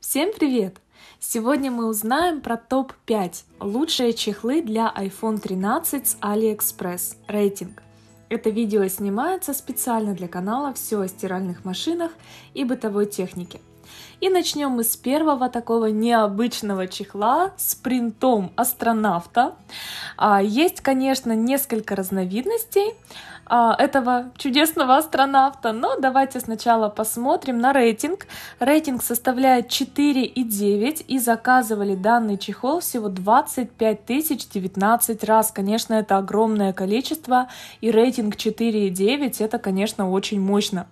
Всем привет! Сегодня мы узнаем про топ-5 лучшие чехлы для iPhone 13 с AliExpress рейтинг. Это видео снимается специально для канала «Все о стиральных машинах и бытовой технике». И начнем мы с первого такого необычного чехла с принтом астронавта. А, есть, конечно, несколько разновидностей а, этого чудесного астронавта. Но давайте сначала посмотрим на рейтинг. Рейтинг составляет 4,9 и заказывали данный чехол всего 25 тысяч 19 раз. Конечно, это огромное количество и рейтинг 4,9 это, конечно, очень мощно.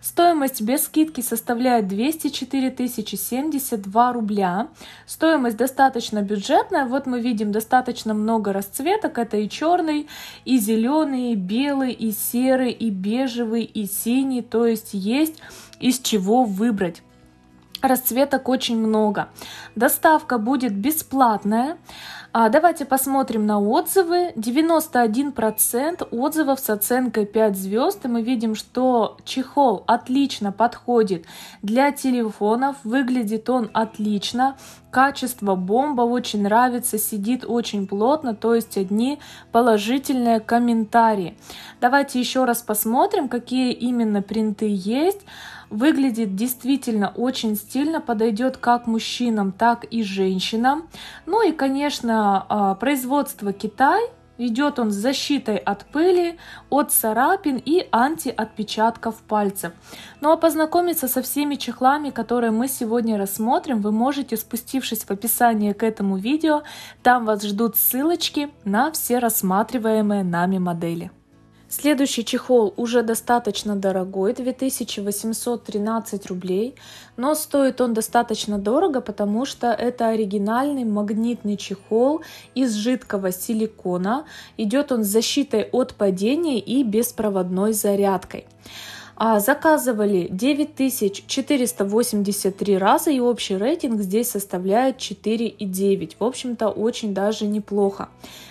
Стоимость без скидки составляет 204 тысячи 72 рубля. Стоимость достаточно бюджетная. Вот мы видим достаточно много расцветок. Это и черный, и зеленый, и белый, и серый, и бежевый, и синий, то есть есть из чего выбрать. Расцветок очень много. Доставка будет бесплатная. А давайте посмотрим на отзывы. 91% отзывов с оценкой 5 звезд. И мы видим, что чехол отлично подходит для телефонов. Выглядит он отлично. Качество бомба очень нравится. Сидит очень плотно. То есть одни положительные комментарии. Давайте еще раз посмотрим, какие именно принты есть. Выглядит действительно очень стильно, подойдет как мужчинам, так и женщинам. Ну и, конечно, а, производство Китай, Идет он с защитой от пыли, от царапин и антиотпечатков пальцев. Ну а познакомиться со всеми чехлами, которые мы сегодня рассмотрим, вы можете, спустившись в описание к этому видео. Там вас ждут ссылочки на все рассматриваемые нами модели. Следующий чехол уже достаточно дорогой, 2813 рублей, но стоит он достаточно дорого, потому что это оригинальный магнитный чехол из жидкого силикона. Идет он с защитой от падения и беспроводной зарядкой. А Заказывали 9483 раза и общий рейтинг здесь составляет 4,9. В общем-то очень даже неплохо.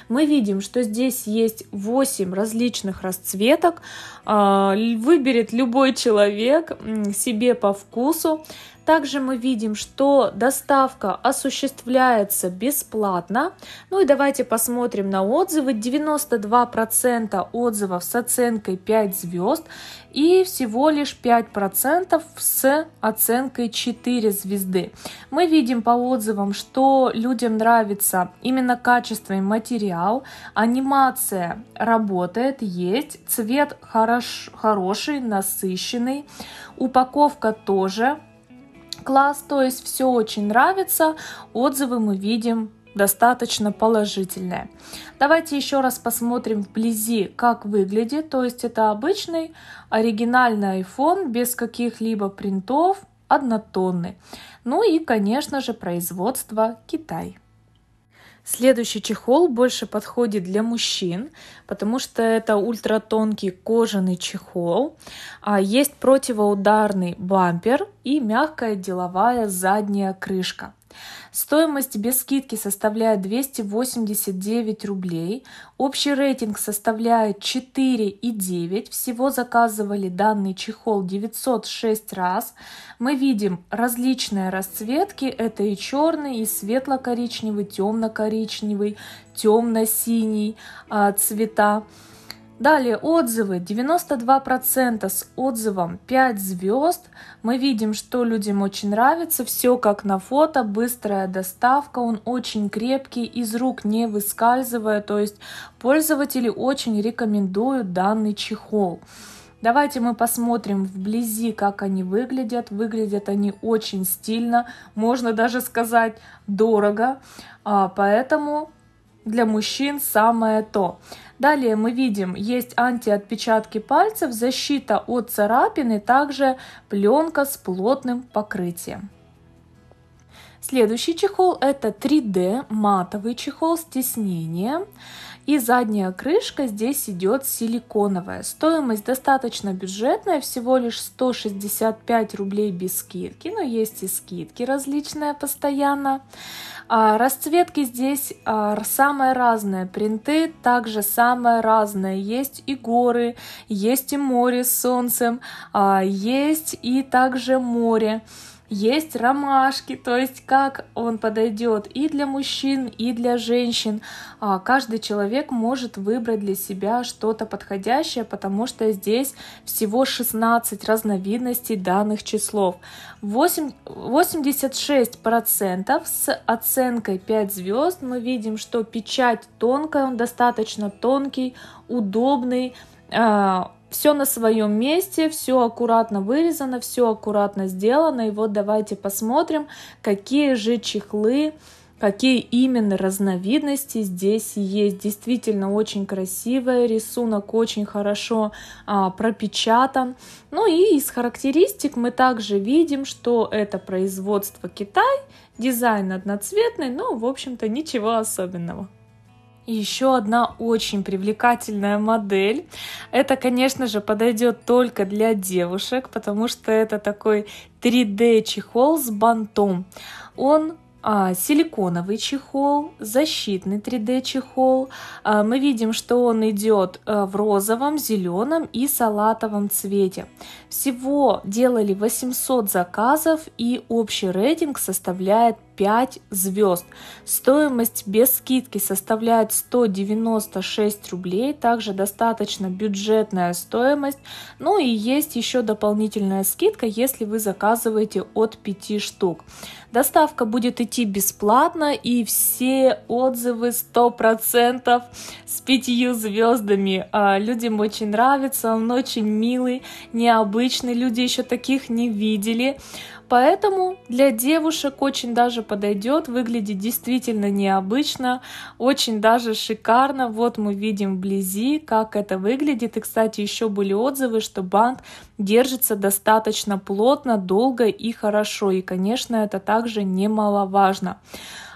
Мы видим, что здесь есть 8 различных расцветок. А, выберет любой человек себе по вкусу. Также мы видим, что доставка осуществляется бесплатно. Ну и давайте посмотрим на отзывы. 92% отзывов с оценкой 5 звезд и всего лишь 5% с оценкой 4 звезды. Мы видим по отзывам, что людям нравится именно качество и материал, анимация работает, есть, цвет хорош, хороший, насыщенный, упаковка тоже класс, то есть все очень нравится, отзывы мы видим достаточно положительные. Давайте еще раз посмотрим вблизи, как выглядит. То есть это обычный оригинальный iPhone без каких-либо принтов, однотонный. Ну и, конечно же, производство Китай. Следующий чехол больше подходит для мужчин, потому что это ультратонкий кожаный чехол. А, есть противоударный бампер и мягкая деловая задняя крышка. Стоимость без скидки составляет 289 рублей. Общий рейтинг составляет 4,9. Всего заказывали данный чехол 906 раз. Мы видим различные расцветки. Это и черный, и светло-коричневый, темно-коричневый, темно-синий а, цвета. Далее отзывы 92% с отзывом 5 звезд. Мы видим, что людям очень нравится, все как на фото, быстрая доставка, он очень крепкий, из рук не выскальзывая, то есть пользователи очень рекомендуют данный чехол. Давайте мы посмотрим вблизи, как они выглядят. Выглядят они очень стильно, можно даже сказать дорого, а, поэтому для мужчин самое то. Далее мы видим, есть антиотпечатки пальцев, защита от царапин и также пленка с плотным покрытием. Следующий чехол это 3D матовый чехол с тиснением. И задняя крышка здесь идет силиконовая. Стоимость достаточно бюджетная, всего лишь 165 рублей без скидки, но есть и скидки различные постоянно. А, расцветки здесь а, самые разные, принты также самые разные. Есть и горы, есть и море с солнцем, а, есть и также море есть ромашки, то есть как он подойдет и для мужчин, и для женщин. А, каждый человек может выбрать для себя что-то подходящее, потому что здесь всего 16 разновидностей данных числов. 8, 86% с оценкой 5 звезд мы видим, что печать тонкая, он достаточно тонкий, удобный, а, все на своем месте, все аккуратно вырезано, все аккуратно сделано. И вот давайте посмотрим, какие же чехлы, какие именно разновидности здесь есть. Действительно очень красивый рисунок, очень хорошо а, пропечатан. Ну и из характеристик мы также видим, что это производство Китай, дизайн одноцветный, но ну, в общем-то ничего особенного еще одна очень привлекательная модель. Это, конечно же, подойдет только для девушек, потому что это такой 3D чехол с бантом. Он а, силиконовый чехол, защитный 3D чехол. А, мы видим, что он идет э, в розовом, зеленом и салатовом цвете. Всего делали 800 заказов и общий рейтинг составляет 5 звезд. Стоимость без скидки составляет 196 рублей, также достаточно бюджетная стоимость. Ну и есть еще дополнительная скидка, если вы заказываете от 5 штук. Доставка будет идти бесплатно и все отзывы 100% с 5 звездами. А, людям очень нравится, он очень милый, необычный, люди еще таких не видели. Поэтому для девушек очень даже подойдет, выглядит действительно необычно, очень даже шикарно. Вот мы видим вблизи, как это выглядит. И, кстати, еще были отзывы, что бант держится достаточно плотно, долго и хорошо. И, конечно, это также немаловажно.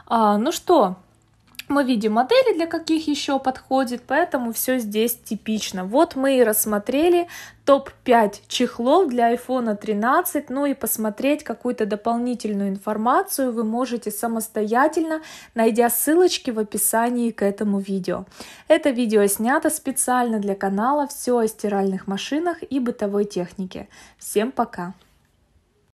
А, ну что, мы видим модели, для каких еще подходит, поэтому все здесь типично. Вот мы и рассмотрели топ-5 чехлов для iPhone 13, ну и посмотреть какую-то дополнительную информацию вы можете самостоятельно, найдя ссылочки в описании к этому видео. Это видео снято специально для канала «Все о стиральных машинах и бытовой технике». Всем пока!